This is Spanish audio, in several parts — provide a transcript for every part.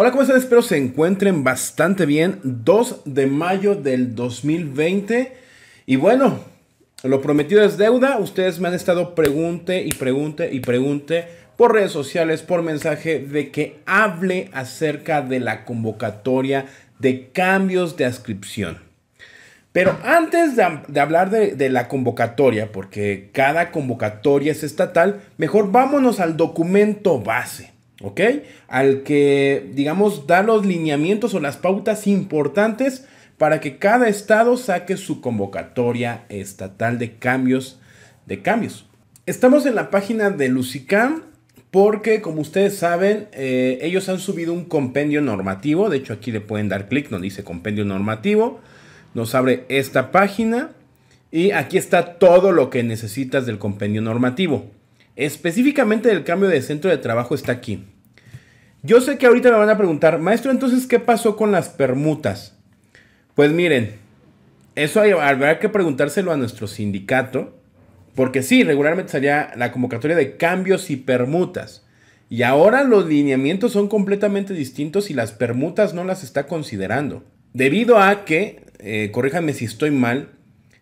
Hola, ¿cómo están? Espero se encuentren bastante bien. 2 de mayo del 2020. Y bueno, lo prometido es deuda. Ustedes me han estado pregunte y pregunte y pregunte por redes sociales, por mensaje, de que hable acerca de la convocatoria de cambios de adscripción. Pero antes de, hablar de la convocatoria, porque cada convocatoria es estatal, mejor vámonos al documento base. ¿ok? Al que, digamos, da los lineamientos o las pautas importantes para que cada estado saque su convocatoria estatal de cambios, de cambios. Estamos en la página de Lucicam porque, como ustedes saben, eh, ellos han subido un compendio normativo. De hecho, aquí le pueden dar clic donde dice compendio normativo. Nos abre esta página y aquí está todo lo que necesitas del compendio normativo. Específicamente del cambio de centro de trabajo está aquí. Yo sé que ahorita me van a preguntar, maestro, entonces, ¿qué pasó con las permutas? Pues miren, eso habrá que preguntárselo a nuestro sindicato, porque sí, regularmente salía la convocatoria de cambios y permutas. Y ahora los lineamientos son completamente distintos y las permutas no las está considerando. Debido a que, eh, corríjame si estoy mal,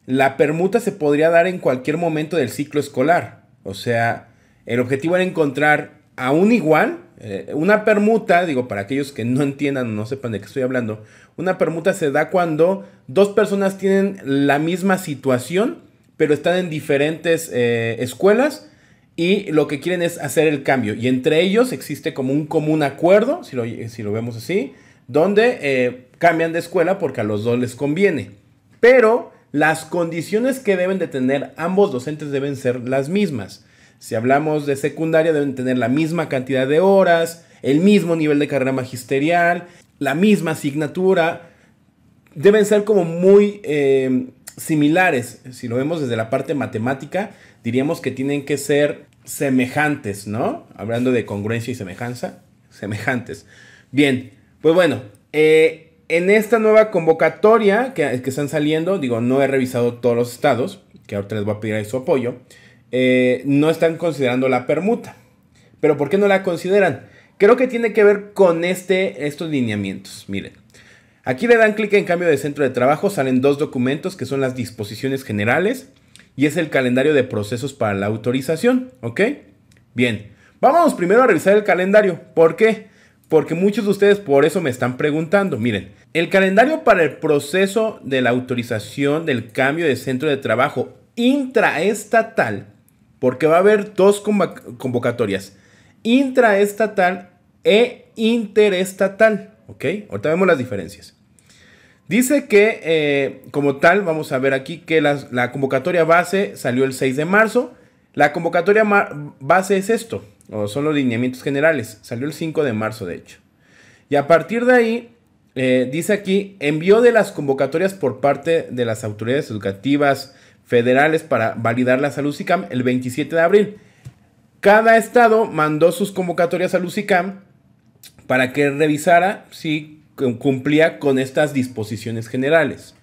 la permuta se podría dar en cualquier momento del ciclo escolar. O sea, el objetivo era encontrar a un igual, eh, una permuta, digo, para aquellos que no entiendan o no sepan de qué estoy hablando, una permuta se da cuando dos personas tienen la misma situación, pero están en diferentes eh, escuelas y lo que quieren es hacer el cambio. Y entre ellos existe como un común acuerdo, si lo, vemos así, donde eh, cambian de escuela porque a los dos les conviene. Pero las condiciones que deben de tener ambos docentes deben ser las mismas. Si hablamos de secundaria, deben tener la misma cantidad de horas, el mismo nivel de carrera magisterial, la misma asignatura. Deben ser como muy eh, similares. Si lo vemos desde la parte matemática, diríamos que tienen que ser semejantes, ¿no? Hablando de congruencia y semejanza, semejantes. Bien, pues bueno, eh, en esta nueva convocatoria que, están saliendo, digo, no he revisado todos los estados, que ahorita les voy a pedir su apoyo, eh, no están considerando la permuta. Pero ¿por qué no la consideran? Creo que tiene que ver con este, estos lineamientos. Miren, aquí le dan clic en cambio de centro de trabajo, salen dos documentos que son las disposiciones generales y es el calendario de procesos para la autorización, ¿ok? Bien, vamos primero a revisar el calendario. ¿Por qué? Porque muchos de ustedes por eso me están preguntando. Miren, el calendario para el proceso de la autorización del cambio de centro de trabajo intraestatal, porque va a haber dos convocatorias, intraestatal e interestatal, ¿ok? Ahorita vemos las diferencias. Dice que eh, como tal, vamos a ver aquí que la convocatoria base salió el 6 de marzo. La convocatoria base es esto, o son los lineamientos generales. Salió el 5 de marzo, de hecho. Y a partir de ahí, eh, dice aquí, envió de las convocatorias por parte de las autoridades educativas federales para validar la LUCICAM el 27 de abril. Cada estado mandó sus convocatorias a LUCICAM para que revisara si cumplía con estas disposiciones generales.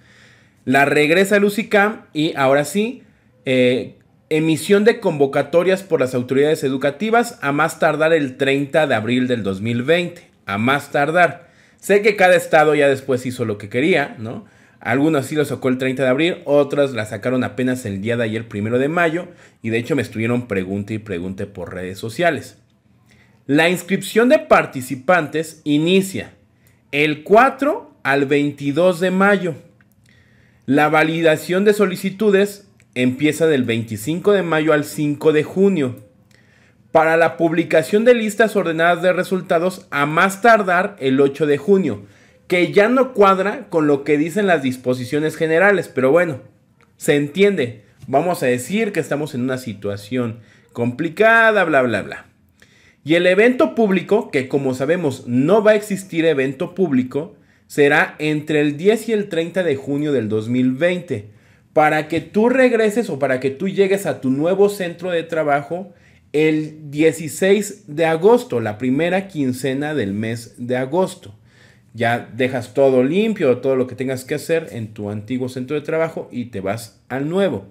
La regresa a LUCICAM y ahora sí, eh, emisión de convocatorias por las autoridades educativas a más tardar el 30 de abril del 2020. A más tardar. Sé que cada estado ya después hizo lo que quería, ¿no? Algunos sí lo sacó el 30 de abril, otras la sacaron apenas el día de ayer, primero de mayo, y de hecho me estuvieron pregunta y pregunte por redes sociales. La inscripción de participantes inicia el 4 al 22 de mayo. La validación de solicitudes empieza del 25 de mayo al 5 de junio. Para la publicación de listas ordenadas de resultados a más tardar el 8 de junio, que ya no cuadra con lo que dicen las disposiciones generales, pero bueno, se entiende. Vamos a decir que estamos en una situación complicada, bla, bla, bla. Y el evento público, que como sabemos no va a existir evento público, será entre el 10 y el 30 de junio del 2020 para que tú regreses o para que tú llegues a tu nuevo centro de trabajo el 16 de agosto, la primera quincena del mes de agosto. Ya dejas todo limpio, todo lo que tengas que hacer en tu antiguo centro de trabajo y te vas al nuevo.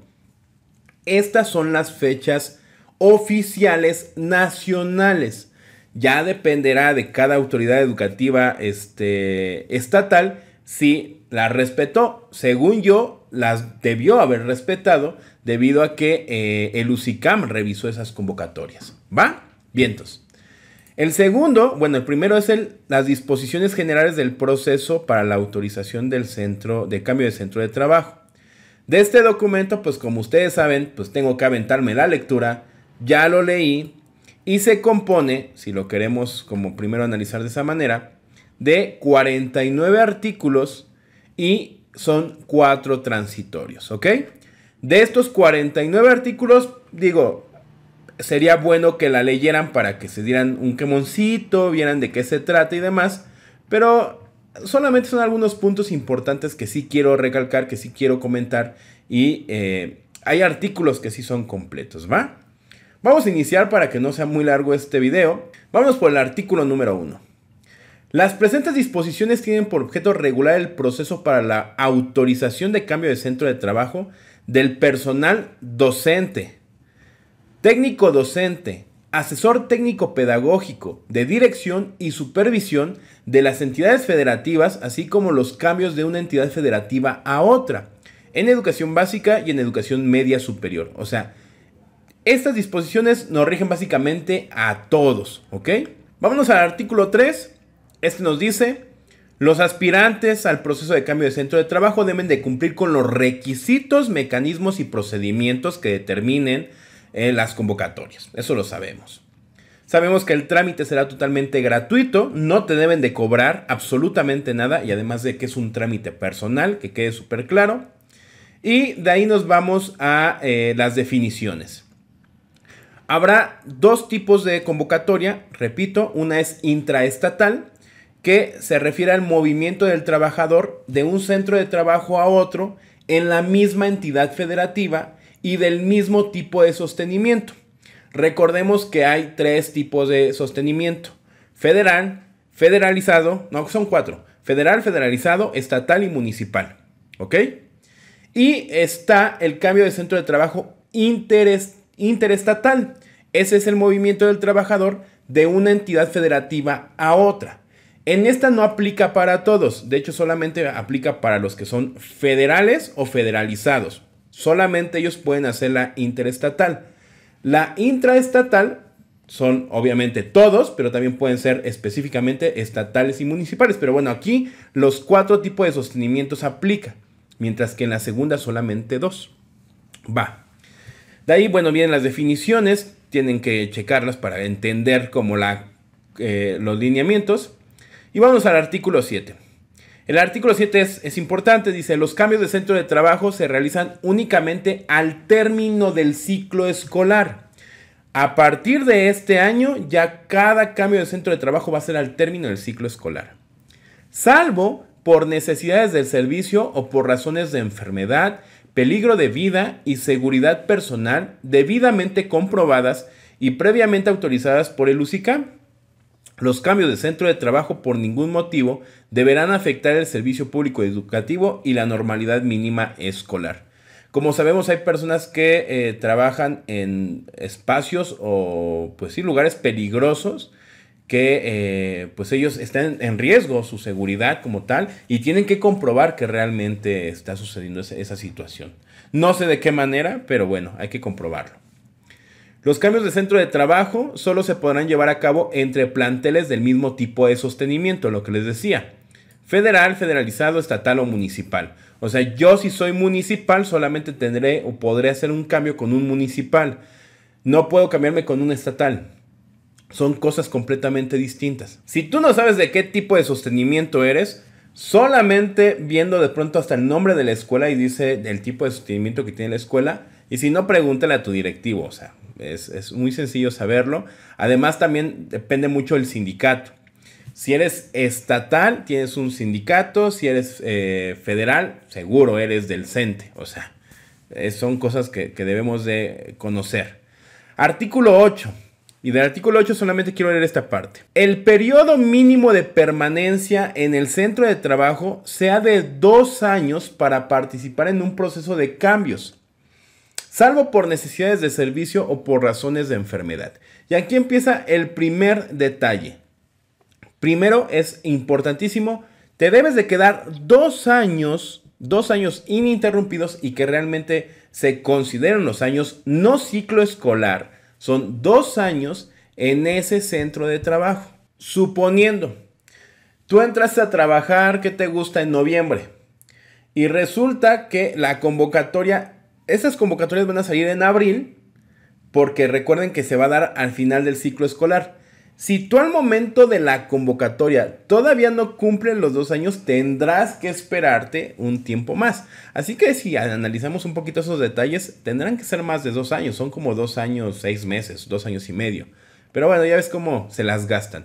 Estas son las fechas oficiales nacionales. Ya dependerá de cada autoridad educativa este, estatal si la respetó. Según yo, las debió haber respetado debido a que eh, el UCICAM revisó esas convocatorias. ¿Va? Vientos. El segundo, bueno, el primero es el, las disposiciones generales del proceso para la autorización del centro de cambio de centro de trabajo. De este documento, pues como ustedes saben, pues tengo que aventarme la lectura, ya lo leí y se compone, si lo queremos como primero analizar de esa manera, de 49 artículos y son cuatro transitorios, ¿ok? De estos 49 artículos, digo, sería bueno que la leyeran para que se dieran un quemoncito, vieran de qué se trata y demás, pero solamente son algunos puntos importantes que sí quiero recalcar, que sí quiero comentar y eh, hay artículos que sí son completos, ¿va? Vamos a iniciar para que no sea muy largo este video. Vamos por el artículo número 1. Las presentes disposiciones tienen por objeto regular el proceso para la autorización de cambio de centro de trabajo del personal docente, técnico docente, asesor técnico pedagógico, de dirección y supervisión de las entidades federativas, así como los cambios de una entidad federativa a otra, en educación básica y en educación media superior. O sea, estas disposiciones nos rigen básicamente a todos, ¿ok? Vámonos al artículo 3, este nos dice, los aspirantes al proceso de cambio de centro de trabajo deben de cumplir con los requisitos, mecanismos y procedimientos que determinen eh, las convocatorias. Eso lo sabemos. Sabemos que el trámite será totalmente gratuito, no te deben de cobrar absolutamente nada y además de que es un trámite personal, que quede súper claro. Y de ahí nos vamos a eh, las definiciones. Habrá dos tipos de convocatoria, repito, una es intraestatal, que se refiere al movimiento del trabajador de un centro de trabajo a otro en la misma entidad federativa y del mismo tipo de sostenimiento. Recordemos que hay tres tipos de sostenimiento. Federal, federalizado, no, son cuatro. Federal, federalizado, estatal y municipal. ¿Ok? Y está el cambio de centro de trabajo interestatal. Ese es el movimiento del trabajador de una entidad federativa a otra en esta no aplica para todos, de hecho solamente aplica para los que son federales o federalizados. Solamente ellos pueden hacer la interestatal. La intraestatal son obviamente todos, pero también pueden ser específicamente estatales y municipales. Pero bueno, aquí los cuatro tipos de sostenimientos aplica, mientras que en la segunda solamente dos. Va. De ahí, bueno, vienen las definiciones, tienen que checarlas para entender como la, eh, los lineamientos. Y vamos al artículo 7. El artículo 7 es, importante, dice, los cambios de centro de trabajo se realizan únicamente al término del ciclo escolar. A partir de este año ya cada cambio de centro de trabajo va a ser al término del ciclo escolar. Salvo por necesidades del servicio o por razones de enfermedad, peligro de vida y seguridad personal debidamente comprobadas y previamente autorizadas por el UCICAM. Los cambios de centro de trabajo por ningún motivo deberán afectar el servicio público educativo y la normalidad mínima escolar. Como sabemos hay personas que eh, trabajan en espacios o pues sí lugares peligrosos que eh, pues ellos están en riesgo su seguridad como tal y tienen que comprobar que realmente está sucediendo esa situación. No sé de qué manera, pero bueno, hay que comprobarlo. Los cambios de centro de trabajo solo se podrán llevar a cabo entre planteles del mismo tipo de sostenimiento, lo que les decía. Federal, federalizado, estatal o municipal. O sea, yo si soy municipal solamente tendré o podré hacer un cambio con un municipal. No puedo cambiarme con un estatal. Son cosas completamente distintas. Si tú no sabes de qué tipo de sostenimiento eres, solamente viendo de pronto hasta el nombre de la escuela y dice el tipo de sostenimiento que tiene la escuela, y si no, pregúntale a tu directivo, o sea, es, muy sencillo saberlo. Además, también depende mucho del sindicato. Si eres estatal, tienes un sindicato. Si eres eh, federal, seguro eres del CENTE. O sea, son cosas que, que, debemos de conocer. Artículo 8. Y del artículo 8 solamente quiero leer esta parte. El periodo mínimo de permanencia en el centro de trabajo sea de dos años para participar en un proceso de cambios salvo por necesidades de servicio o por razones de enfermedad. Y aquí empieza el primer detalle. Primero es importantísimo, te debes de quedar dos años, dos años ininterrumpidos y que realmente se consideren los años no ciclo escolar. Son dos años en ese centro de trabajo. Suponiendo, tú entras a trabajar que te gusta en noviembre y resulta que la convocatoria estas convocatorias van a salir en abril, porque recuerden que se va a dar al final del ciclo escolar. Si tú al momento de la convocatoria todavía no cumplen los dos años, tendrás que esperarte un tiempo más. Así que si analizamos un poquito esos detalles, tendrán que ser más de dos años. Son como dos años, seis meses, dos años y medio. Pero bueno, ya ves cómo se las gastan.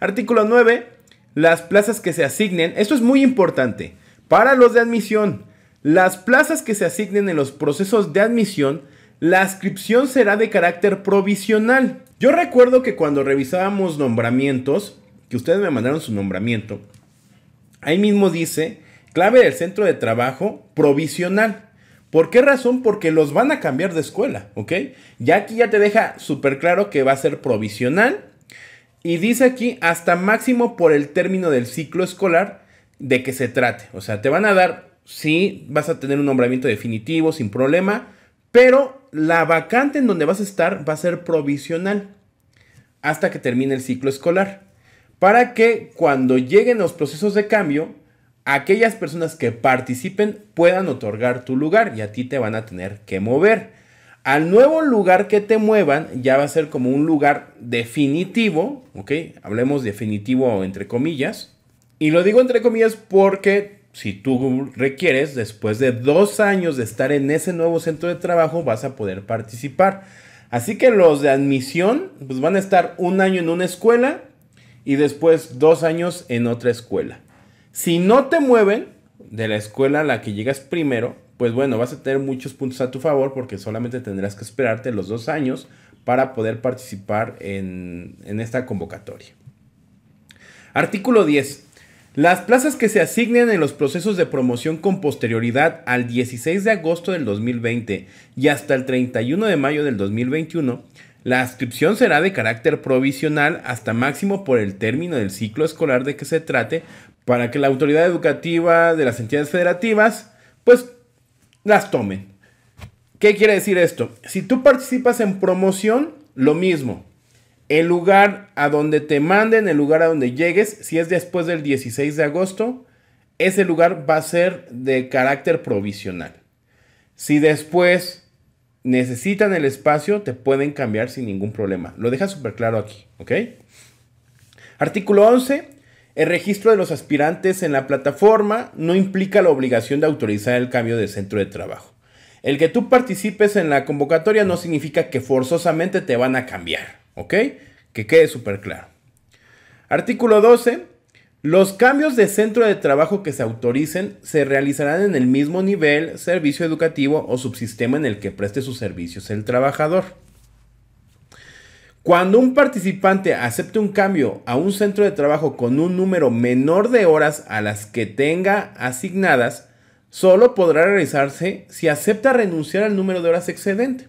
Artículo 9. Las plazas que se asignen. Esto es muy importante. Para los de admisión, las plazas que se asignen en los procesos de admisión, la inscripción será de carácter provisional. Yo recuerdo que cuando revisábamos nombramientos, que ustedes me mandaron su nombramiento, ahí mismo dice clave del centro de trabajo provisional. ¿Por qué razón? Porque los van a cambiar de escuela, ¿ok? Ya aquí ya te deja súper claro que va a ser provisional. Y dice aquí hasta máximo por el término del ciclo escolar de que se trate. O sea, te van a dar sí, vas a tener un nombramiento definitivo sin problema, pero la vacante en donde vas a estar va a ser provisional hasta que termine el ciclo escolar, para que cuando lleguen los procesos de cambio, aquellas personas que participen puedan otorgar tu lugar y a ti te van a tener que mover. Al nuevo lugar que te muevan ya va a ser como un lugar definitivo, ¿ok? Hablemos definitivo entre comillas. Y lo digo entre comillas porque si tú requieres, después de dos años de estar en ese nuevo centro de trabajo, vas a poder participar. Así que los de admisión, pues van a estar un año en una escuela y después dos años en otra escuela. Si no te mueven de la escuela a la que llegas primero, pues bueno, vas a tener muchos puntos a tu favor porque solamente tendrás que esperarte los dos años para poder participar en, en esta convocatoria. Artículo 10. Las plazas que se asignen en los procesos de promoción con posterioridad al 16 de agosto del 2020 y hasta el 31 de mayo del 2021, la adscripción será de carácter provisional hasta máximo por el término del ciclo escolar de que se trate para que la autoridad educativa de las entidades federativas pues las tomen. ¿Qué quiere decir esto? Si tú participas en promoción, lo mismo. El lugar a donde te manden, el lugar a donde llegues, si es después del 16 de agosto, ese lugar va a ser de carácter provisional. Si después necesitan el espacio, te pueden cambiar sin ningún problema. Lo deja súper claro aquí, ¿ok? Artículo 11. El registro de los aspirantes en la plataforma no implica la obligación de autorizar el cambio de centro de trabajo. El que tú participes en la convocatoria no significa que forzosamente te van a cambiar. ¿Ok? Que quede súper claro. Artículo 12. Los cambios de centro de trabajo que se autoricen se realizarán en el mismo nivel, servicio educativo o subsistema en el que preste sus servicios el trabajador. Cuando un participante acepte un cambio a un centro de trabajo con un número menor de horas a las que tenga asignadas, solo podrá realizarse si acepta renunciar al número de horas excedente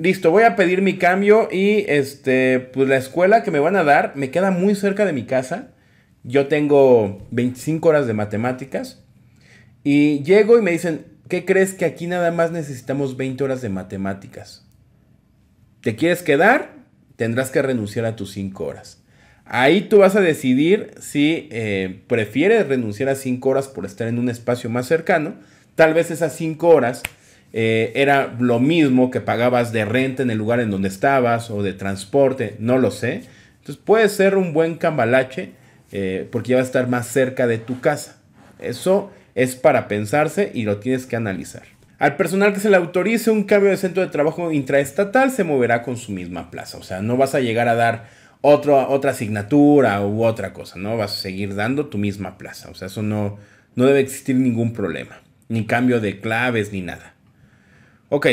listo, voy a pedir mi cambio y este, pues la escuela que me van a dar me queda muy cerca de mi casa. Yo tengo 25 horas de matemáticas y llego y me dicen, ¿qué crees que aquí nada más necesitamos 20 horas de matemáticas? ¿Te quieres quedar? Tendrás que renunciar a tus 5 horas. Ahí tú vas a decidir si eh, prefieres renunciar a 5 horas por estar en un espacio más cercano. Tal vez esas 5 horas eh, era lo mismo que pagabas de renta en el lugar en donde estabas o de transporte, no lo sé. Entonces puede ser un buen cambalache eh, porque ya va a estar más cerca de tu casa. Eso es para pensarse y lo tienes que analizar. Al personal que se le autorice un cambio de centro de trabajo intraestatal se moverá con su misma plaza. O sea, no vas a llegar a dar otra asignatura u otra cosa, ¿no? Vas a seguir dando tu misma plaza. O sea, eso no, no debe existir ningún problema, ni cambio de claves, ni nada. Ok.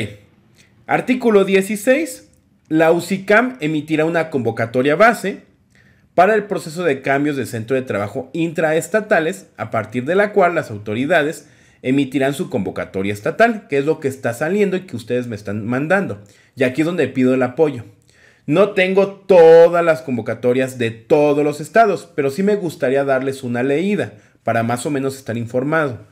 Artículo 16. La UCICAM emitirá una convocatoria base para el proceso de cambios de centro de trabajo intraestatales, a partir de la cual las autoridades emitirán su convocatoria estatal, que es lo que está saliendo y que ustedes me están mandando. Y aquí es donde pido el apoyo. No tengo todas las convocatorias de todos los estados, pero sí me gustaría darles una leída para más o menos estar informado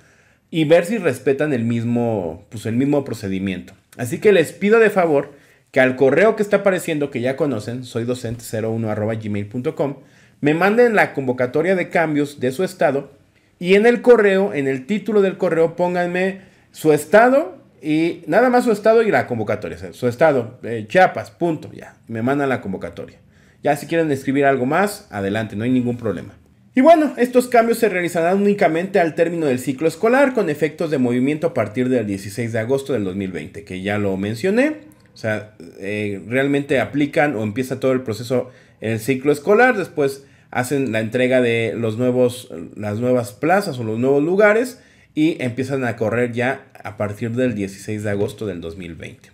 y ver si respetan el mismo, pues el mismo procedimiento. Así que les pido de favor que al correo que está apareciendo, que ya conocen, soy docente01 me manden la convocatoria de cambios de su estado y en el correo, en el título del correo, pónganme su estado y nada más su estado y la convocatoria. su estado, eh, Chiapas, punto, ya. Me mandan la convocatoria. Ya si quieren escribir algo más, adelante, no hay ningún problema. Y bueno, estos cambios se realizarán únicamente al término del ciclo escolar con efectos de movimiento a partir del 16 de agosto del 2020, que ya lo mencioné. O sea, eh, realmente aplican o empieza todo el proceso en el ciclo escolar, después hacen la entrega de los nuevos, las nuevas plazas o los nuevos lugares y empiezan a correr ya a partir del 16 de agosto del 2020.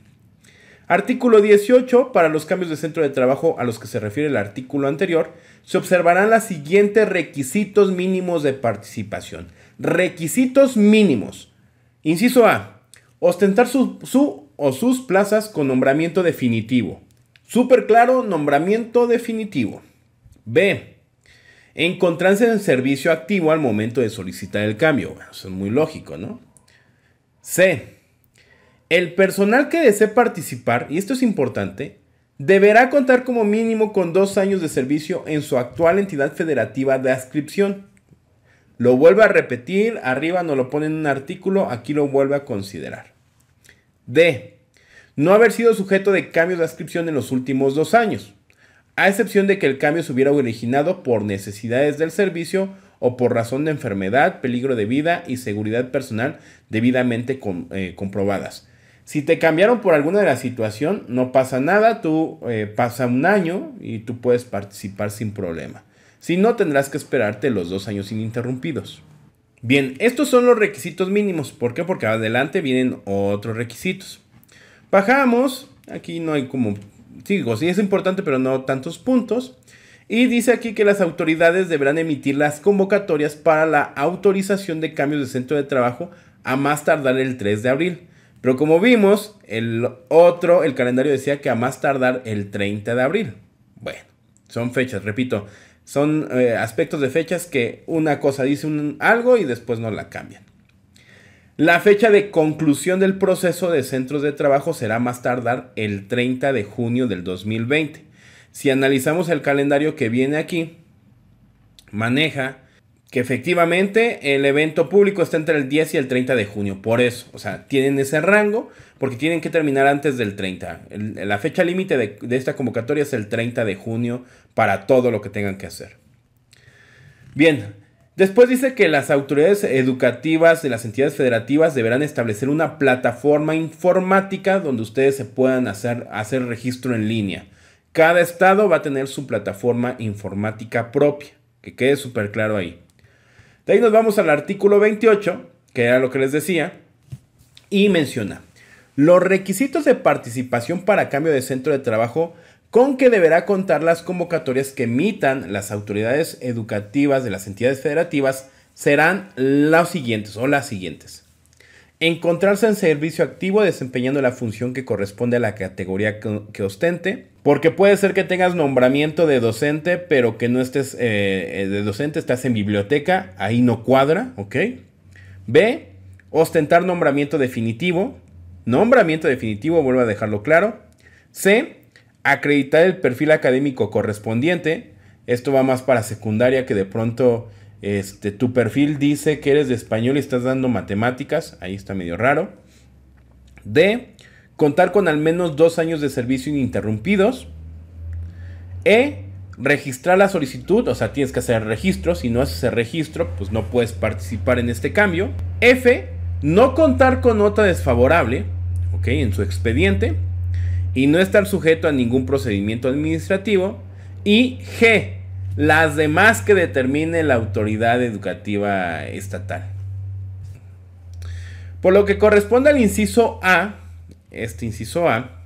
Artículo 18. Para los cambios de centro de trabajo a los que se refiere el artículo anterior, se observarán los siguientes requisitos mínimos de participación. Requisitos mínimos. Inciso A. Ostentar su, o sus plazas con nombramiento definitivo. Súper claro, nombramiento definitivo. B. Encontrarse en servicio activo al momento de solicitar el cambio. eso es muy lógico, ¿no? C. El personal que desee participar, y esto es importante, deberá contar como mínimo con dos años de servicio en su actual entidad federativa de adscripción. Lo vuelvo a repetir, arriba no lo pone en un artículo, aquí lo vuelve a considerar. D. No haber sido sujeto de cambios de adscripción en los últimos dos años, a excepción de que el cambio se hubiera originado por necesidades del servicio o por razón de enfermedad, peligro de vida y seguridad personal debidamente eh, comprobadas si te cambiaron por alguna de la situación, no pasa nada, tú eh, pasa un año y tú puedes participar sin problema. Si no, tendrás que esperarte los dos años ininterrumpidos. Bien, estos son los requisitos mínimos. ¿Por qué? Porque adelante vienen otros requisitos. Bajamos, aquí no hay como, sí es importante, pero no tantos puntos. Y dice aquí que las autoridades deberán emitir las convocatorias para la autorización de cambios de centro de trabajo a más tardar el 3 de abril. Pero como vimos, el otro, el calendario decía que a más tardar el 30 de abril. Bueno, son fechas, repito, son eh, aspectos de fechas que una cosa dice algo y después no la cambian. La fecha de conclusión del proceso de centros de trabajo será más tardar el 30 de junio del 2020. Si analizamos el calendario que viene aquí, maneja que efectivamente el evento público está entre el 10 y el 30 de junio. Por eso, o sea, tienen ese rango porque tienen que terminar antes del 30. la fecha límite de, de, esta convocatoria es el 30 de junio para todo lo que tengan que hacer. Bien, después dice que las autoridades educativas de las entidades federativas deberán establecer una plataforma informática donde ustedes se puedan hacer, hacer registro en línea. Cada estado va a tener su plataforma informática propia. Que quede súper claro ahí ahí nos vamos al artículo 28, que era lo que les decía, y menciona, los requisitos de participación para cambio de centro de trabajo con que deberá contar las convocatorias que emitan las autoridades educativas de las entidades federativas serán los siguientes o las siguientes encontrarse en servicio activo desempeñando la función que corresponde a la categoría que, ostente, porque puede ser que tengas nombramiento de docente, pero que no estés eh, eh, de docente, estás en biblioteca, ahí no cuadra, ¿ok? B, ostentar nombramiento definitivo, nombramiento definitivo, vuelvo a dejarlo claro. C, acreditar el perfil académico correspondiente, esto va más para secundaria que de pronto este, tu perfil dice que eres de español y estás dando matemáticas. Ahí está medio raro. D. Contar con al menos dos años de servicio ininterrumpidos. E. Registrar la solicitud, o sea, tienes que hacer registro. Si no haces el registro, pues no puedes participar en este cambio. F. No contar con nota desfavorable, ok, en su expediente. Y no estar sujeto a ningún procedimiento administrativo. Y G las demás que determine la autoridad educativa estatal. Por lo que corresponde al inciso A, este inciso A,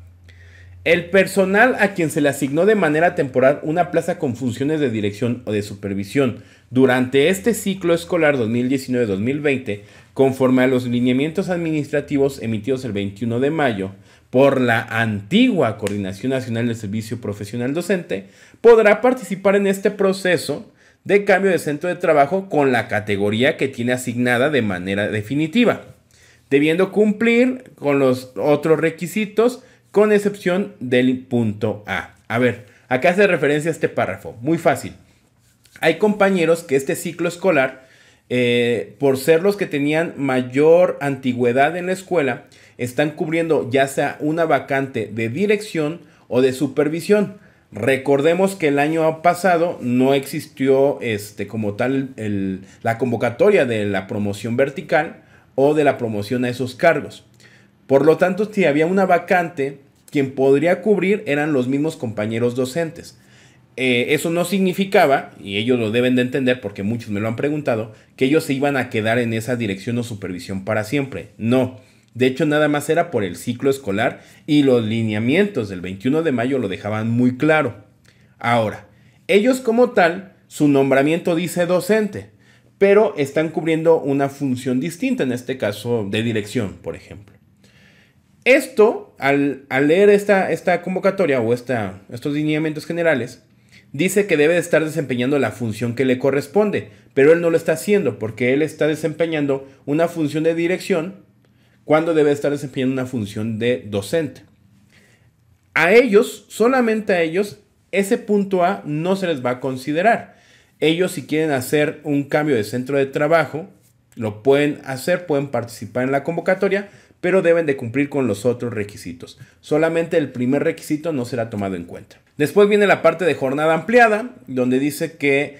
el personal a quien se le asignó de manera temporal una plaza con funciones de dirección o de supervisión durante este ciclo escolar 2019-2020, conforme a los lineamientos administrativos emitidos el 21 de mayo, por la antigua Coordinación Nacional del Servicio Profesional Docente, podrá participar en este proceso de cambio de centro de trabajo con la categoría que tiene asignada de manera definitiva, debiendo cumplir con los otros requisitos con excepción del punto A. A ver, acá hace referencia a este párrafo, muy fácil. Hay compañeros que este ciclo escolar eh, por ser los que tenían mayor antigüedad en la escuela, están cubriendo ya sea una vacante de dirección o de supervisión. Recordemos que el año pasado no existió este, como tal la convocatoria de la promoción vertical o de la promoción a esos cargos. Por lo tanto, si había una vacante, quien podría cubrir eran los mismos compañeros docentes. Eh, eso no significaba, y ellos lo deben de entender porque muchos me lo han preguntado, que ellos se iban a quedar en esa dirección o supervisión para siempre. No. De hecho, nada más era por el ciclo escolar y los lineamientos del 21 de mayo lo dejaban muy claro. Ahora, ellos como tal, su nombramiento dice docente, pero están cubriendo una función distinta, en este caso de dirección, por ejemplo. Esto, al, leer esta, esta, convocatoria o estos lineamientos generales, dice que debe de estar desempeñando la función que le corresponde, pero él no lo está haciendo porque él está desempeñando una función de dirección cuando debe estar desempeñando una función de docente. A ellos, solamente a ellos, ese punto A no se les va a considerar. Ellos si quieren hacer un cambio de centro de trabajo, lo pueden hacer, pueden participar en la convocatoria, pero deben de cumplir con los otros requisitos. Solamente el primer requisito no será tomado en cuenta. Después viene la parte de jornada ampliada, donde dice que,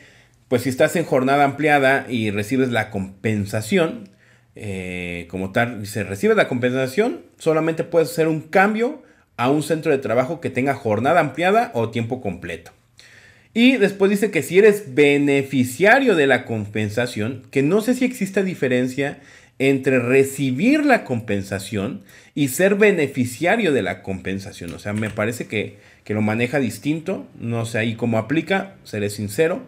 pues si estás en jornada ampliada y recibes la compensación, eh, como tal, dice, recibes la compensación, solamente puedes hacer un cambio a un centro de trabajo que tenga jornada ampliada o tiempo completo. Y después dice que si eres beneficiario de la compensación, que no sé si existe diferencia entre recibir la compensación y ser beneficiario de la compensación. O sea, me parece que que lo maneja distinto, no sé ahí cómo aplica, seré sincero.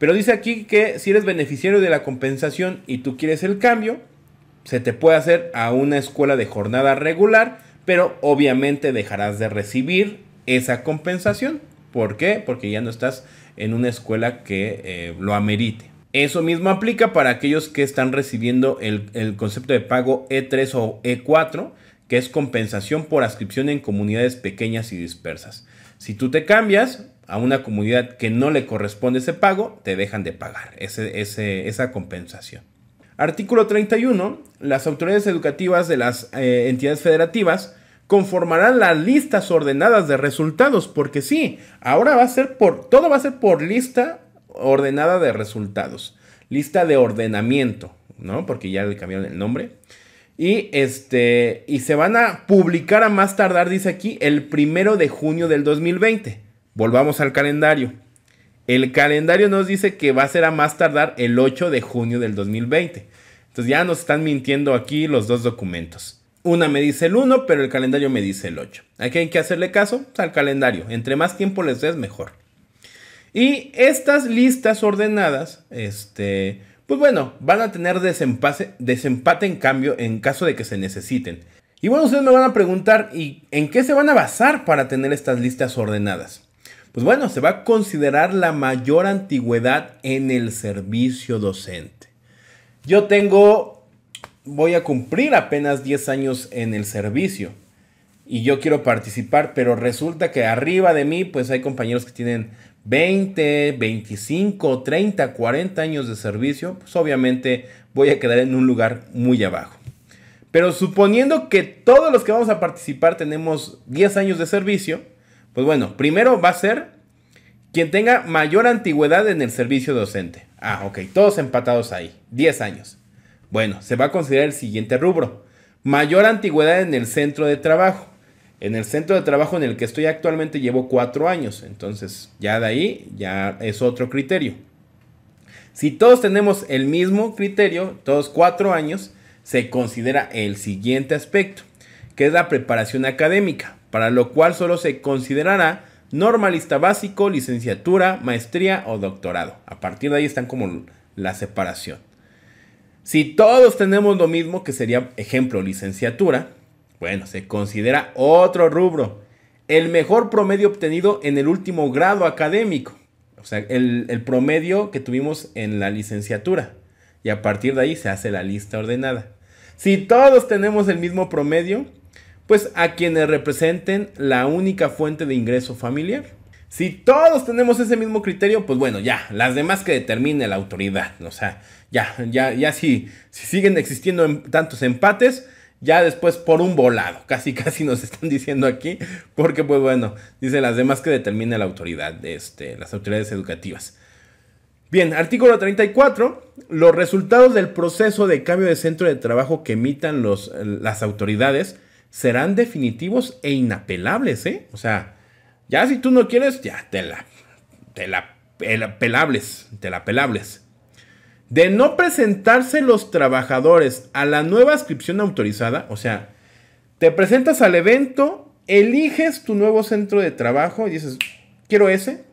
Pero dice aquí que si eres beneficiario de la compensación y tú quieres el cambio, se te puede hacer a una escuela de jornada regular, pero obviamente dejarás de recibir esa compensación. ¿Por qué? Porque ya no estás en una escuela que eh, lo amerite. Eso mismo aplica para aquellos que están recibiendo el, el concepto de pago E3 o E4 que es compensación por ascripción en comunidades pequeñas y dispersas. Si tú te cambias a una comunidad que no le corresponde ese pago, te dejan de pagar ese, esa compensación. Artículo 31. Las autoridades educativas de las eh, entidades federativas conformarán las listas ordenadas de resultados, porque sí, ahora va a ser por, todo va a ser por lista ordenada de resultados, lista de ordenamiento, ¿no? Porque ya le cambiaron el nombre. Y este. Y se van a publicar a más tardar, dice aquí, el primero de junio del 2020. Volvamos al calendario. El calendario nos dice que va a ser a más tardar el 8 de junio del 2020. Entonces ya nos están mintiendo aquí los dos documentos. Una me dice el 1, pero el calendario me dice el 8. Aquí hay que hacerle caso al calendario. Entre más tiempo les des, mejor. Y estas listas ordenadas, este, pues bueno, van a tener desempate, en cambio en caso de que se necesiten. Y bueno, ustedes me van a preguntar, ¿y en qué se van a basar para tener estas listas ordenadas? Pues bueno, se va a considerar la mayor antigüedad en el servicio docente. Yo tengo, voy a cumplir apenas 10 años en el servicio y yo quiero participar, pero resulta que arriba de mí pues hay compañeros que tienen 20, 25, 30, 40 años de servicio, pues obviamente voy a quedar en un lugar muy abajo. Pero suponiendo que todos los que vamos a participar tenemos 10 años de servicio, pues bueno, primero va a ser quien tenga mayor antigüedad en el servicio docente. Ah, ok, todos empatados ahí, 10 años. Bueno, se va a considerar el siguiente rubro, mayor antigüedad en el centro de trabajo. En el centro de trabajo en el que estoy actualmente llevo cuatro años, entonces ya de ahí ya es otro criterio. Si todos tenemos el mismo criterio, todos cuatro años, se considera el siguiente aspecto, que es la preparación académica, para lo cual solo se considerará normalista básico, licenciatura, maestría o doctorado. A partir de ahí están como la separación. Si todos tenemos lo mismo, que sería ejemplo licenciatura, bueno, se considera otro rubro. El mejor promedio obtenido en el último grado académico. O sea, el, promedio que tuvimos en la licenciatura. Y a partir de ahí se hace la lista ordenada. Si todos tenemos el mismo promedio, pues a quienes representen la única fuente de ingreso familiar. Si todos tenemos ese mismo criterio, pues bueno, ya, las demás que determine la autoridad. O sea, ya, ya, ya si, siguen existiendo tantos empates, ya después por un volado, casi casi nos están diciendo aquí, porque pues bueno, dice las demás que determina la autoridad, este, las autoridades educativas. Bien, artículo 34, los resultados del proceso de cambio de centro de trabajo que emitan los, las autoridades serán definitivos e inapelables, ¿eh? O sea, ya si tú no quieres, ya te la, te la, pelables, te la pelables. De no presentarse los trabajadores a la nueva inscripción autorizada, o sea, te presentas al evento, eliges tu nuevo centro de trabajo y dices, quiero ese.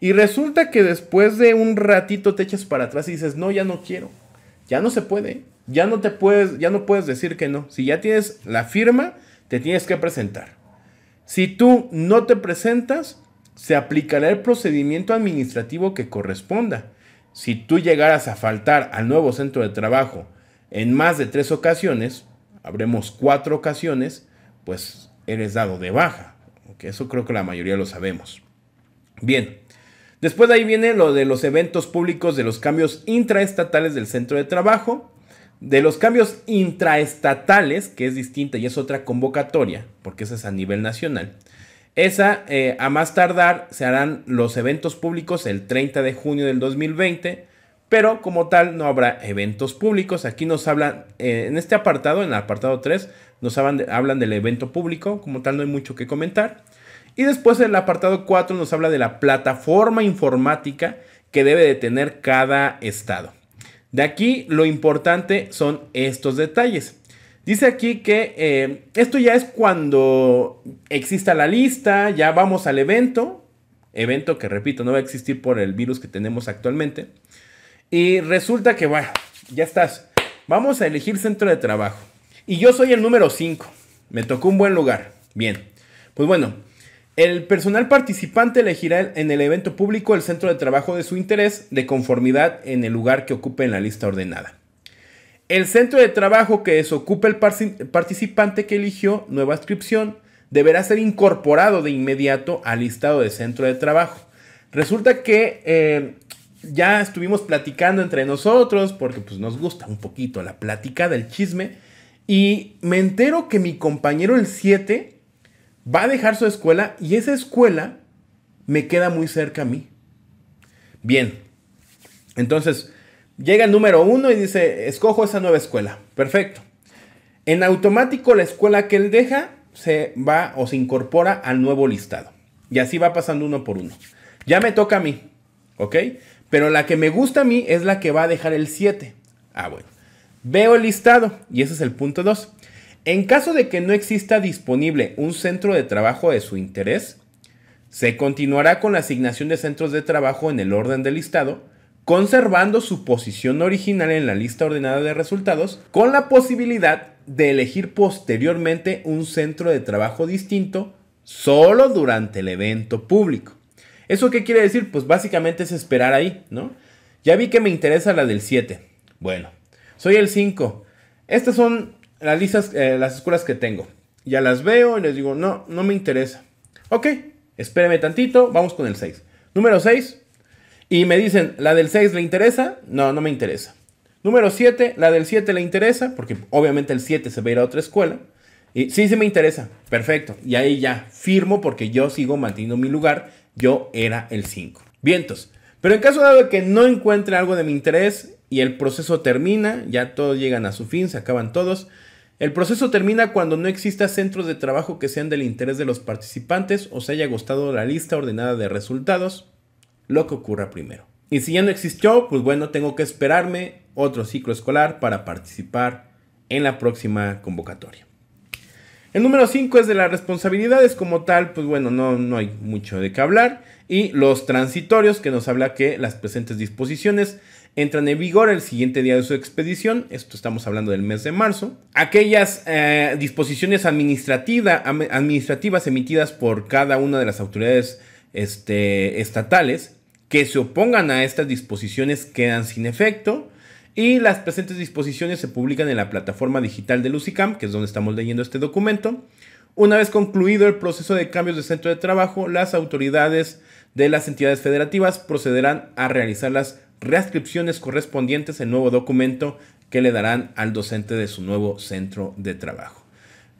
Y resulta que después de un ratito te echas para atrás y dices, no, ya no quiero. Ya no se puede. Ya no te puedes, ya no puedes decir que no. Si ya tienes la firma, te tienes que presentar. Si tú no te presentas, se aplicará el procedimiento administrativo que corresponda si tú llegaras a faltar al nuevo centro de trabajo en más de tres ocasiones, habremos cuatro ocasiones, pues eres dado de baja. Que eso creo que la mayoría lo sabemos. Bien, después de ahí viene lo de los eventos públicos de los cambios intraestatales del centro de trabajo. De los cambios intraestatales, que es distinta y es otra convocatoria, porque esa es a nivel nacional. Esa, eh, a más tardar, se harán los eventos públicos el 30 de junio del 2020, pero como tal no habrá eventos públicos. Aquí nos hablan, eh, en este apartado, en el apartado 3, nos hablan, hablan del evento público, como tal no hay mucho que comentar. Y después el apartado 4 nos habla de la plataforma informática que debe de tener cada estado. De aquí lo importante son estos detalles. Dice aquí que eh, esto ya es cuando exista la lista, ya vamos al evento, evento que repito, no va a existir por el virus que tenemos actualmente. Y resulta que, bueno, ya estás, vamos a elegir centro de trabajo. Y yo soy el número 5, me tocó un buen lugar. Bien, pues bueno, el personal participante elegirá en el evento público el centro de trabajo de su interés de conformidad en el lugar que ocupe en la lista ordenada. El centro de trabajo que desocupe el participante que eligió nueva inscripción deberá ser incorporado de inmediato al listado de centro de trabajo. Resulta que eh, ya estuvimos platicando entre nosotros, porque pues, nos gusta un poquito la plática del chisme, y me entero que mi compañero el 7 va a dejar su escuela y esa escuela me queda muy cerca a mí. Bien, entonces Llega el número uno y dice, escojo esa nueva escuela. Perfecto. En automático la escuela que él deja se va o se incorpora al nuevo listado. Y así va pasando uno por uno. Ya me toca a mí, ¿ok? Pero la que me gusta a mí es la que va a dejar el 7. Ah, bueno. Veo el listado y ese es el punto 2. En caso de que no exista disponible un centro de trabajo de su interés, se continuará con la asignación de centros de trabajo en el orden del listado conservando su posición original en la lista ordenada de resultados, con la posibilidad de elegir posteriormente un centro de trabajo distinto solo durante el evento público. ¿Eso qué quiere decir? Pues básicamente es esperar ahí, ¿no? Ya vi que me interesa la del 7. Bueno, soy el 5. Estas son las listas, eh, las escuelas que tengo. Ya las veo y les digo, no, no me interesa. Ok, espéreme tantito, vamos con el 6. Número 6, y me dicen, ¿la del 6 le interesa? No, no me interesa. Número 7, ¿la del 7 le interesa? Porque obviamente el 7 se va a ir a otra escuela. Y sí, sí me interesa. Perfecto. Y ahí ya firmo porque yo sigo manteniendo mi lugar. Yo era el 5. Vientos. Pero en caso dado de que no encuentre algo de mi interés y el proceso termina, ya todos llegan a su fin, se acaban todos. El proceso termina cuando no exista centros de trabajo que sean del interés de los participantes o se haya gustado la lista ordenada de resultados lo que ocurra primero. Y si ya no existió, pues bueno, tengo que esperarme otro ciclo escolar para participar en la próxima convocatoria. El número 5 es de las responsabilidades como tal, pues bueno, no, no hay mucho de qué hablar. Y los transitorios, que nos habla que las presentes disposiciones entran en vigor el siguiente día de su expedición, esto estamos hablando del mes de marzo. Aquellas eh, disposiciones administrativas emitidas por cada una de las autoridades este, estatales que se opongan a estas disposiciones quedan sin efecto y las presentes disposiciones se publican en la plataforma digital de Lucicam, que es donde estamos leyendo este documento. Una vez concluido el proceso de cambios de centro de trabajo, las autoridades de las entidades federativas procederán a realizar las reascripciones correspondientes al nuevo documento que le darán al docente de su nuevo centro de trabajo.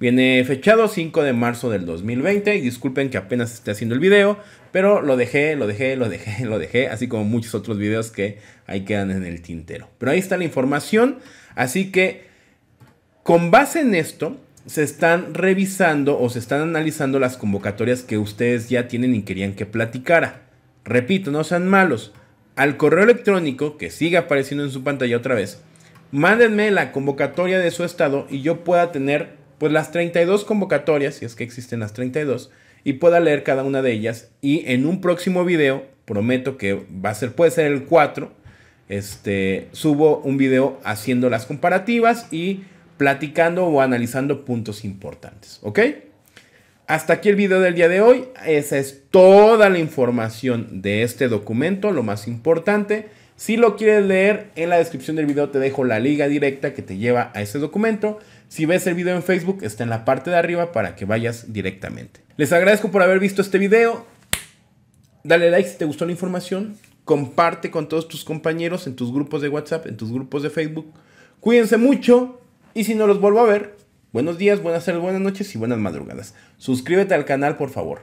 Viene fechado 5 de marzo del 2020. Disculpen que apenas esté haciendo el video, pero lo dejé, lo dejé, lo dejé, lo dejé, así como muchos otros videos que ahí quedan en el tintero. Pero ahí está la información, así que con base en esto se están revisando o se están analizando las convocatorias que ustedes ya tienen y querían que platicara. Repito, no sean malos. Al correo electrónico que sigue apareciendo en su pantalla otra vez, mándenme la convocatoria de su estado y yo pueda tener pues las 32 convocatorias, si es que existen las 32, y pueda leer cada una de ellas. Y en un próximo video, prometo que va a ser, puede ser el 4, este, subo un video haciendo las comparativas y platicando o analizando puntos importantes, ¿ok? Hasta aquí el video del día de hoy. Esa es toda la información de este documento, lo más importante. Si lo quieres leer, en la descripción del video te dejo la liga directa que te lleva a ese documento. Si ves el video en Facebook, está en la parte de arriba para que vayas directamente. Les agradezco por haber visto este video. Dale like si te gustó la información. Comparte con todos tus compañeros en tus grupos de WhatsApp, en tus grupos de Facebook. Cuídense mucho y si no los vuelvo a ver, buenos días, buenas tardes, buenas noches y buenas madrugadas. Suscríbete al canal, por favor.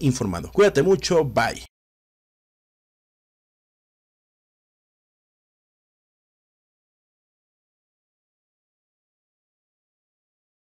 informado. Cuídate mucho, bye.